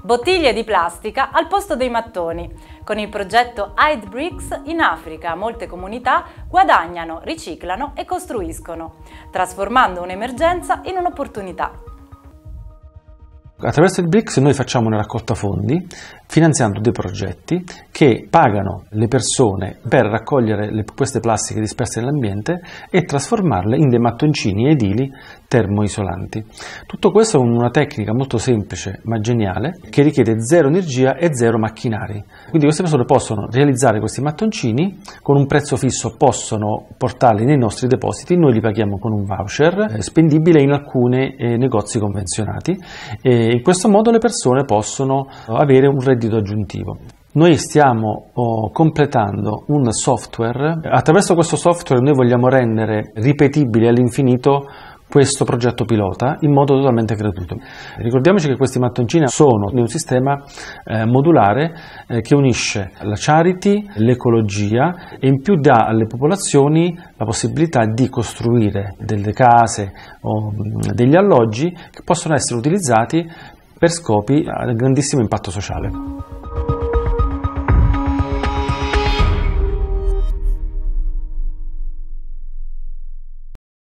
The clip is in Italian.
Bottiglie di plastica al posto dei mattoni. Con il progetto Hide Bricks in Africa molte comunità guadagnano, riciclano e costruiscono, trasformando un'emergenza in un'opportunità. Attraverso il BRICS noi facciamo una raccolta fondi finanziando dei progetti che pagano le persone per raccogliere le, queste plastiche disperse nell'ambiente e trasformarle in dei mattoncini edili termoisolanti. Tutto questo è una tecnica molto semplice ma geniale che richiede zero energia e zero macchinari. Quindi queste persone possono realizzare questi mattoncini con un prezzo fisso, possono portarli nei nostri depositi, noi li paghiamo con un voucher eh, spendibile in alcuni eh, negozi convenzionati. Eh, in questo modo le persone possono avere un reddito aggiuntivo. Noi stiamo oh, completando un software, attraverso questo software noi vogliamo rendere ripetibile all'infinito questo progetto pilota in modo totalmente gratuito. Ricordiamoci che questi mattoncini sono di un sistema eh, modulare eh, che unisce la charity, l'ecologia e in più dà alle popolazioni la possibilità di costruire delle case o mm, degli alloggi che possono essere utilizzati per scopi a grandissimo impatto sociale.